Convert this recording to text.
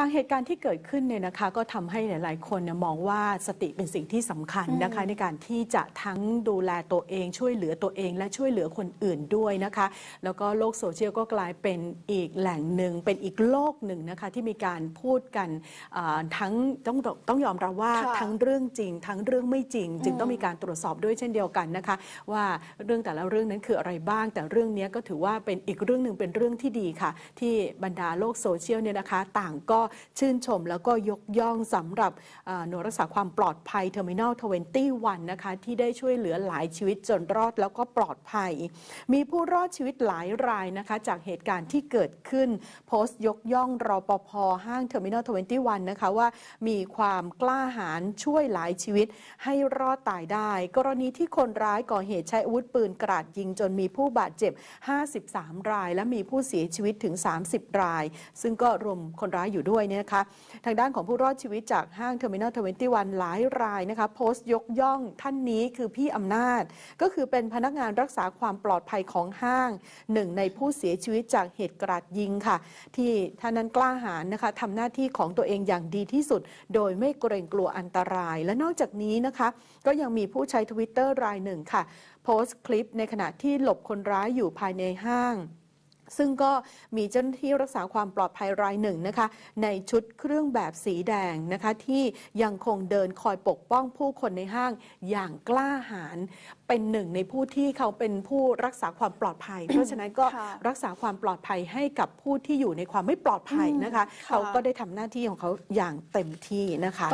จากเหตุการณ์ที่เกิดขึ้นเนี่ยนะคะก็ทำให้หลาย ๆ คนมองว่าสติเป็นสิ่งที่สำคัญนะคะในการที่จะทั้งดูแลตัวเองช่วยเหลือตัวเอง และช่วยเหลือคนอื่นด้วยนะคะ แล้วก็โลกโซเชียลก็กลายเป็นอีกแหล่งหนึ่ง เป็นอีกโลกหนึ่งนะคะที่มีการพูดกันทั้งต้องต้องยอมรับว่าทั้งเรื่องจริง ทั้งเรื่องไม่จริง จึงต้องมีการตรวจสอบด้วยเช่นเดียวกันนะคะ ว่าเรื่องแต่ละเรื่องนั้นคืออะไรบ้าง แต่เรื่องนี้ก็ถือว่าเป็นอีกเรื่องหนึ่งเป็นเรื่องที่ดีค่ะ ที่บรรดาโลกโซเชียลเนี่ยนะคะ ต่างก็ชื่นชมแล้วก็ยกย่องสำหรับหน่วยรักษาความปลอดภัยเทอร์มินอล21นะคะที่ได้ช่วยเหลือหลายชีวิตจนรอดแล้วก็ปลอดภัย มีผู้รอดชีวิตหลายรายนะคะจากเหตุการณ์ที่เกิดขึ้น โพสต์ยกย่องรอปภห้างเทอร์มินอล21นะคะว่ามีความกล้าหาญช่วยหลายชีวิตให้รอดตายได้ กรณีที่คนร้ายก่อเหตุใช้อาวุธปืนกราดยิงจนมีผู้บาดเจ็บ 53 ราย และมีผู้เสียชีวิตถึง 30 ราย ซึ่งก็รวมคนร้ายอยู่ด้วยเนี่ยนะคะทางด้านของผู้รอดชีวิตจากห้างเทอร์มินอลทเวนตี้วันหลายรายนะคะ โพสต์ยกย่องท่านนี้คือพี่อำนาจ ก็คือเป็นพนักงานรักษาความปลอดภัยของห้าง หนึ่งในผู้เสียชีวิตจากเหตุกราดยิงค่ะที่ท่านนั้นกล้าหาญนะคะทำหน้าที่ของตัวเองอย่างดีที่สุด โดยไม่เกรงกลัวอันตราย และนอกจากนี้นะคะ ก็ยังมีผู้ใช้ทวิตเตอร์รายหนึ่งค่ะโพสต์คลิป ในขณะที่หลบคนร้ายอยู่ภายในห้างซึ่งก็มีเจ้าหน้าที่รักษาความปลอดภัยรายหนึ่งนะคะ ในชุดเครื่องแบบสีแดงนะคะที่ยังคงเดินคอยปกป้องผู้คนในห้างอย่างกล้าหาญเป็นหนึ่ง ในผู้ที่เขาเป็นผู้รักษาความปลอดภัย เพราะฉะนั้นก็รักษาความปลอดภัยให้กับผู้ที่อยู่ในความไม่ปลอดภัยนะคะ เขาก็ได้ทำหน้าที่ของเขาอย่างเต็มที่นะคะ